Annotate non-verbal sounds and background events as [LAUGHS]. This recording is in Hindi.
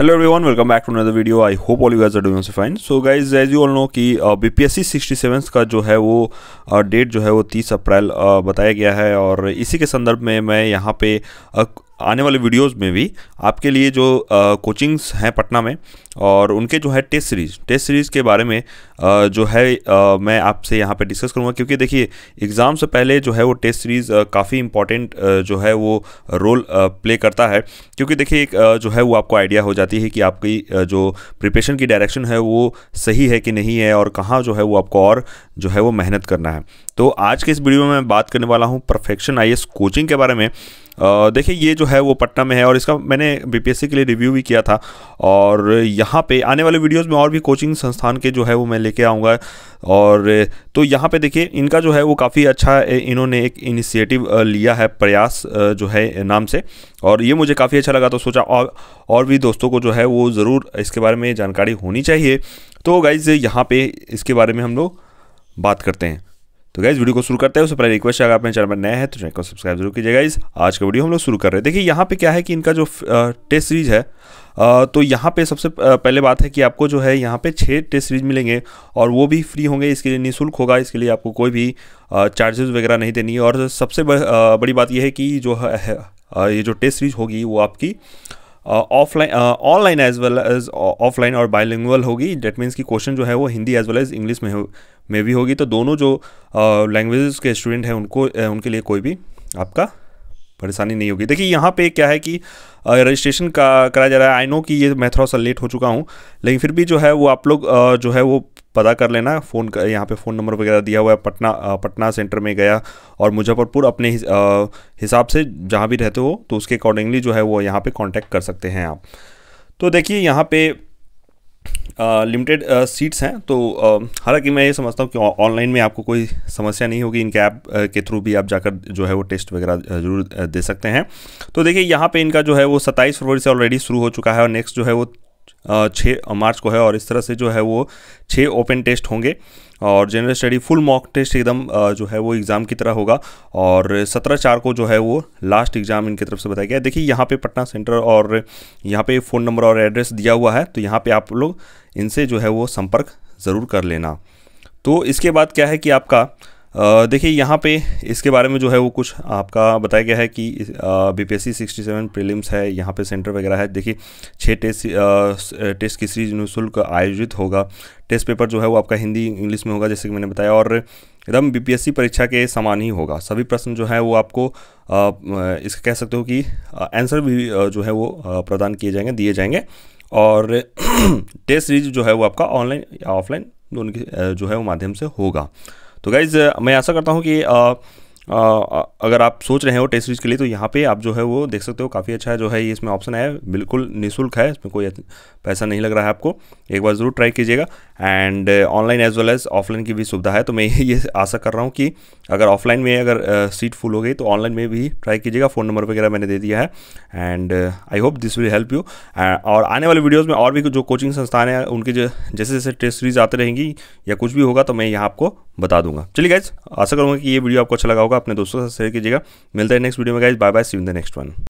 hello everyone welcome back to another video I hope all you guys are doing so fine so guys as you all know कि बीपीएससी सिक्सटी सेवन का जो है वो डेट uh, जो है वो 30 अप्रैल uh, बताया गया है और इसी के संदर्भ में मैं यहां पे uh, आने वाले वीडियोस में भी आपके लिए जो कोचिंग्स uh, हैं पटना में और उनके जो है टेस्ट सीरीज़ टेस्ट सीरीज़ के बारे में जो है मैं आपसे यहाँ पे डिस्कस करूँगा क्योंकि देखिए एग्ज़ाम से पहले जो है वो टेस्ट सीरीज़ काफ़ी इंपॉर्टेंट जो है वो रोल प्ले करता है क्योंकि देखिए एक जो है वो आपको आइडिया हो जाती है कि आपकी जो प्रिपरेशन की डायरेक्शन है वो सही है कि नहीं है और कहाँ जो है वो आपको और जो है वो मेहनत करना है तो आज के इस वीडियो में मैं बात करने वाला हूँ परफेक्शन आई कोचिंग के बारे में देखिए ये जो है वो पटना में है और इसका मैंने बी के लिए रिव्यू भी किया था और यहाँ पे आने वाले वीडियोस में और भी कोचिंग संस्थान के जो है वो मैं लेके आऊँगा और तो यहाँ पे देखिए इनका जो है वो काफ़ी अच्छा इन्होंने एक इनिशिएटिव लिया है प्रयास जो है नाम से और ये मुझे काफ़ी अच्छा लगा तो सोचा और और भी दोस्तों को जो है वो ज़रूर इसके बारे में जानकारी होनी चाहिए तो गाइज़ यहाँ पर इसके बारे में हम लोग बात करते हैं तो गाइज वीडियो को शुरू करते हैं उससे पहले रिक्वेस्ट अगर आपने चैनल पर नया है तो चैनल को सब्सक्राइब जरूर कीजिए गाइज आज का वीडियो हम लोग शुरू कर रहे हैं देखिए यहाँ पे क्या है कि इनका जो टेस्ट सीरीज है तो यहाँ पे सबसे पहले बात है कि आपको जो है यहाँ पे छः टेस्ट सीरीज मिलेंगे और वो भी फ्री होंगे इसके लिए निःशुल्क होगा इसके लिए आपको कोई भी चार्जेस वगैरह नहीं देनी और सबसे बड़ी बात यह है कि जो है ये जो टेस्ट सीरीज होगी वो आपकी offline online as well as offline और बायलिंगुअल होगी डेट मीन्स की क्वेश्चन जो है वो Hindi as well as English में हो में भी होगी तो दोनों जो लैंग्वेजेस के स्टूडेंट हैं उनको उनके लिए कोई भी आपका परेशानी नहीं होगी देखिए यहाँ पे क्या है कि रजिस्ट्रेशन का कराया जा रहा है आई नो कि ये मैं थोड़ा सा लेट हो चुका हूँ लेकिन फिर भी जो है वो आप लोग जो है वो पता कर लेना फ़ोन का यहाँ पे फ़ोन नंबर वगैरह दिया हुआ है पटना पटना सेंटर में गया और मुजफ्फरपुर अपने हिसाब से जहाँ भी रहते हो तो उसके अकॉर्डिंगली जो है वो यहाँ पर कॉन्टैक्ट कर सकते हैं आप तो देखिए यहाँ पर लिमिटेड सीट्स हैं तो हालांकि मैं ये समझता हूँ कि ऑनलाइन में आपको कोई समस्या नहीं होगी इनके ऐप के थ्रू भी आप जाकर जो है वो टेस्ट वगैरह ज़रूर दे सकते हैं तो देखिए यहाँ पे इनका जो है वो 27 फरवरी से ऑलरेडी शुरू हो चुका है और नेक्स्ट जो है वो छः मार्च को है और इस तरह से जो है वो छः ओपन टेस्ट होंगे और general study full mock test एकदम जो है वो एग्ज़ाम की तरह होगा और सत्रह चार को जो है वो लास्ट एग्ज़ाम इनकी तरफ से बताया गया देखिए यहाँ पे पटना सेंटर और यहाँ पे फ़ोन नंबर और एड्रेस दिया हुआ है तो यहाँ पे आप लोग इनसे जो है वो संपर्क ज़रूर कर लेना तो इसके बाद क्या है कि आपका देखिए यहाँ पे इसके बारे में जो है वो कुछ आपका बताया गया है कि B P S C sixty seven prelims है यहाँ पे सेंटर वगैरह है देखिए छः टेस्ट टेस्ट की सीरीज निःशुल्क आयोजित होगा टेस्ट पेपर जो है वो आपका हिंदी इंग्लिश में होगा जैसे कि मैंने बताया और एकदम बीपीएससी परीक्षा के समान ही होगा सभी प्रश्न जो है वो आपको इसका कह सकते हो कि आंसर भी जो है वो प्रदान किए जाएंगे दिए जाएंगे और [CLEARS THROAT] टेस्ट सीरीज जो है वो आपका ऑनलाइन या ऑफलाइन दोनों के जो है वो माध्यम से होगा तो गाइज़ मैं ऐसा करता हूँ कि अगर आप सोच रहे हो टेस्ट सीरीज के लिए तो यहाँ पे आप जो है वो देख सकते हो काफ़ी अच्छा जो है ये इसमें ऑप्शन है बिल्कुल निःशुल्क है इसमें कोई पैसा नहीं लग रहा है आपको एक बार ज़रूर ट्राई कीजिएगा and online as well as offline की भी सुविधा है तो मैं [LAUGHS] ये आशा कर रहा हूँ कि अगर ऑफलाइन में अगर सीट फुल हो गई तो ऑनलाइन में भी ट्राई कीजिएगा फ़ोन नंबर वगैरह मैंने दे दिया है and I hope this will help you और आने वाले वीडियोज़ में और भी जो कोचिंग संस्थान हैं उनके जो जैसे जैसे टेस्ट सीरीज आते रहेंगी या कुछ भी होगा तो मैं यहाँ आपको बता दूंगा चलिए गाइज आशा करूँगा कि ये वीडियो आपको अच्छा लगा होगा होगा अपने दोस्तों के साथ शेयर कीजिएगा मिलता है नेक्स्ट वीडियो में guys bye bye see in the next one